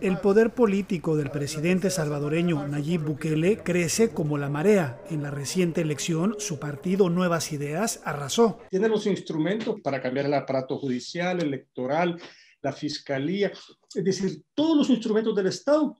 El poder político del presidente salvadoreño Nayib Bukele crece como la marea. En la reciente elección, su partido Nuevas Ideas arrasó. Tiene los instrumentos para cambiar el aparato judicial, electoral, la fiscalía, es decir, todos los instrumentos del Estado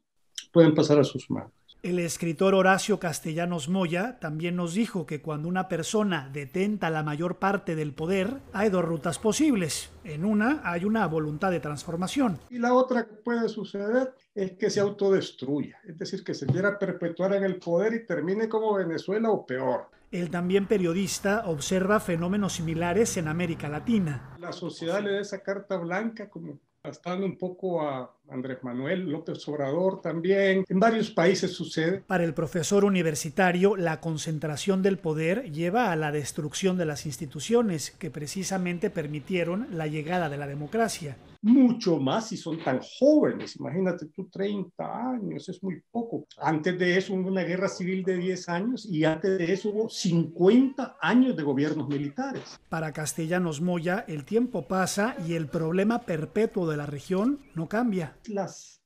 pueden pasar a sus manos. El escritor Horacio Castellanos Moya también nos dijo que cuando una persona detenta la mayor parte del poder, hay dos rutas posibles. En una hay una voluntad de transformación. Y la otra que puede suceder es que se autodestruya, es decir, que se quiera perpetuar en el poder y termine como Venezuela o peor. El también periodista observa fenómenos similares en América Latina. La sociedad le da esa carta blanca como gastando un poco a Andrés Manuel López Obrador también. En varios países sucede. Para el profesor universitario, la concentración del poder lleva a la destrucción de las instituciones que precisamente permitieron la llegada de la democracia. Mucho más si son tan jóvenes. Imagínate tú, 30 años, es muy poco. Antes de eso hubo una guerra civil de 10 años y antes de eso hubo 50 años de gobiernos militares. Para Castellanos Moya, el tiempo pasa y el problema perpetuo de la región no cambia las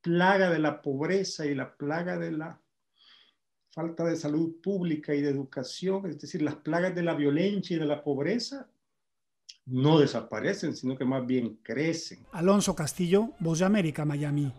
plagas de la pobreza y la plaga de la falta de salud pública y de educación, es decir, las plagas de la violencia y de la pobreza, no desaparecen, sino que más bien crecen. Alonso Castillo, Voz de América, Miami.